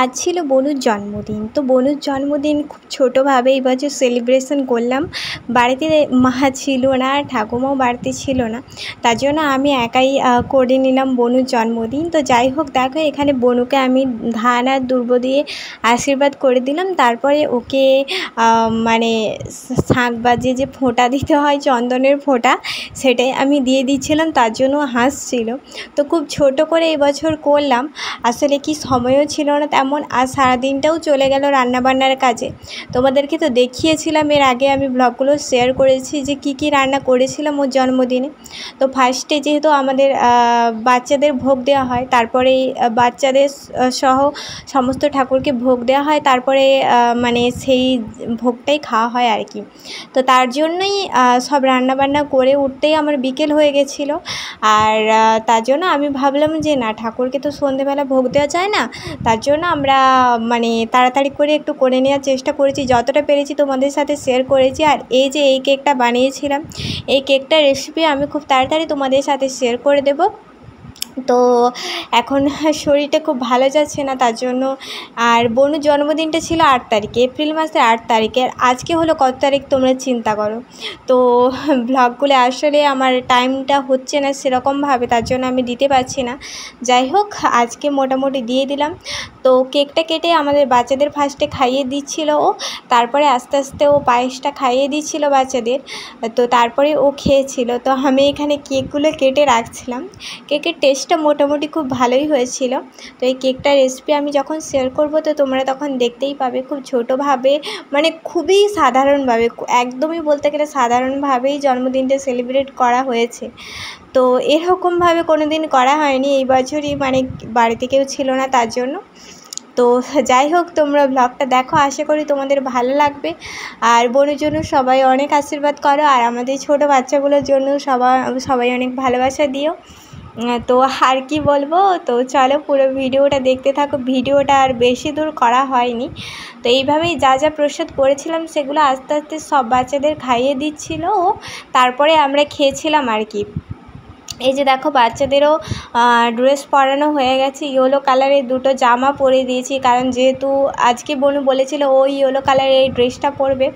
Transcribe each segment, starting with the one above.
আজ ছিল বনুর জন্মদিন তো বনুর জন্মদিন খুব ছোটোভাবে এই বছর সেলিব্রেশন করলাম বাড়িতে মা ছিল না ঠাকুমাও বাড়িতে ছিল না তার জন্য আমি একাই করে নিলাম বনুর জন্মদিন তো যাই হোক দেখো এখানে বনুকে আমি ধান আর দুর্ব দিয়ে আশীর্বাদ করে দিলাম তারপরে ওকে মানে শাঁখ বাজে যে ফোঁটা দিতে হয় চন্দনের ফোঁটা সেটাই আমি দিয়ে দিচ্ছিলাম তার জন্য হাসছিল তো খুব ছোট করে এবছর করলাম আসলে কি সময়ও ছিল না তেমন আর সারাদিনটাও চলে গেল রান্নাবান্নার কাজে তোমাদেরকে তো দেখিয়েছিলাম এর আগে আমি ব্লগগুলো শেয়ার করেছি যে কি কি রান্না করেছিলাম ওর জন্মদিনে তো ফার্স্টে যেহেতু আমাদের বাচ্চাদের ভোগ দেওয়া হয় তারপরে বাচ্চাদের সহ সমস্ত ঠাকুরকে ভোগ দেওয়া হয় তারপরে মানে সেই ভোগটাই খাওয়া হয় আর কি তো তার জন্যই সব রান্নাবান্না করে উঠতেই আমার বিকেল হয়ে গেছিল আর তার জন্য আমি ভাবলাম যে না ঠাকুরকে তো সন্ধেবেলা ভোগ দেওয়া যায় না তার জন্য আমরা মানে তাড়াতাড়ি করে একটু করে নেওয়ার চেষ্টা করেছি যতটা পেরেছি তোমাদের সাথে শেয়ার করেছি আর এই যে এই কেকটা বানিয়েছিলাম এই কেকটার রেসিপি আমি খুব তাড়াতাড়ি তোমাদের সাথে শেয়ার করে দেবো তো এখন শরীরটা খুব ভালো যাচ্ছে না তার জন্য আর বোনুর জন্মদিনটা ছিল আট তারিখে এপ্রিল মাসের আট তারিখে আর আজকে হলো কত তারিখ তোমরা চিন্তা করো তো ব্লগগুলো আসলে আমার টাইমটা হচ্ছে না সেরকমভাবে তার জন্য আমি দিতে পারছি না যাই হোক আজকে মোটামুটি দিয়ে দিলাম তো কেকটা কেটে আমাদের বাচ্চাদের ফার্স্টে খাইয়ে দিচ্ছিল ও তারপরে আস্তে আস্তে ও পায়েসটা খাইয়ে দিচ্ছিল বাচ্চাদের তো তারপরে ও খেয়েছিল তো আমি এখানে কেকগুলো কেটে রাখছিলাম কেকের টেস্ট টেস্টটা মোটামুটি খুব ভালোই হয়েছিল তো এই কেকটার রেসিপি আমি যখন শেয়ার করব তো তোমরা তখন দেখতেই পাবে খুব ছোটোভাবে মানে খুবই সাধারণভাবে একদমই বলতে গেলে সাধারণভাবেই জন্মদিনটা সেলিব্রেট করা হয়েছে তো এরকমভাবে কোনো দিন করা হয়নি এই বছরই মানে বাড়িতে কেউ ছিল না তার জন্য তো যাই হোক তোমরা ব্লগটা দেখো আশা করি তোমাদের ভালো লাগবে আর বোনের জন্য সবাই অনেক আশীর্বাদ করো আর আমাদের ছোট বাচ্চাগুলোর জন্য সবাই সবাই অনেক ভালোবাসা দিও হ্যাঁ, তো আর কি বলবো তো চলো পুরো ভিডিওটা দেখতে থাকো ভিডিওটা আর বেশি দূর করা হয়নি তো এইভাবেই যা যা প্রসাদ করেছিলাম সেগুলো আস্তে আস্তে সব বাচ্চাদের খাইয়ে দিচ্ছিল তারপরে আমরা খেয়েছিলাম আর কি এই যে দেখো বাচ্চাদেরও ড্রেস পরানো হয়ে গেছে ইয়েলো কালারের দুটো জামা পরে দিয়েছি কারণ যেহেতু আজকে বনু বলেছিল ও ইয়েলো কালারের এই ড্রেসটা পরবে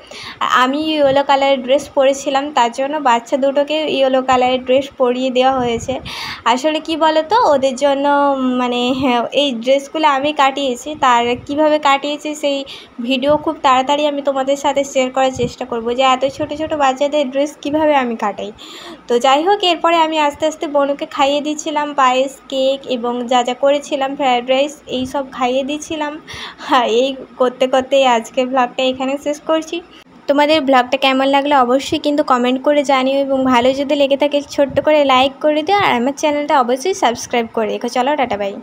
আর আমি ইয়েলো কালারের ড্রেস পরেছিলাম তার জন্য বাচ্চা দুটোকে ইয়েলো কালারের ড্রেস পরিয়ে দেওয়া হয়েছে আসলে কি বলো তো ওদের জন্য মানে হ্যাঁ, এই ড্রেসগুলো আমি কাটিয়েছি তার কিভাবে কাটিয়েছি সেই ভিডিও খুব তাড়াতাড়ি আমি তোমাদের সাথে শেয়ার করার চেষ্টা করব যে এত ছোট ছোট বাচ্চাদের ড্রেস কিভাবে আমি কাটাই তো যাই হোক এরপরে আমি আস্তে আস্তে বনুকে খাইয়ে দিচ্ছিলাম পায়েস কেক এবং যা যা করেছিলাম ফ্রায়েড রাইস এই সব খাইয়ে দিচ্ছিলাম হ্যাঁ, এই করতে করতেই আজকে ব্লগটা এখানে শেষ করছি তোমাদের ব্লগটা কেমন লাগলো অবশ্যই কিন্তু কমেন্ট করে জানিও এবং ভালো যদি লেগে থাকে ছোট্ট করে লাইক করে দিও আর আমার চ্যানেলটা অবশ্যই সাবস্ক্রাইব করে রেখো চলো টাটা বাই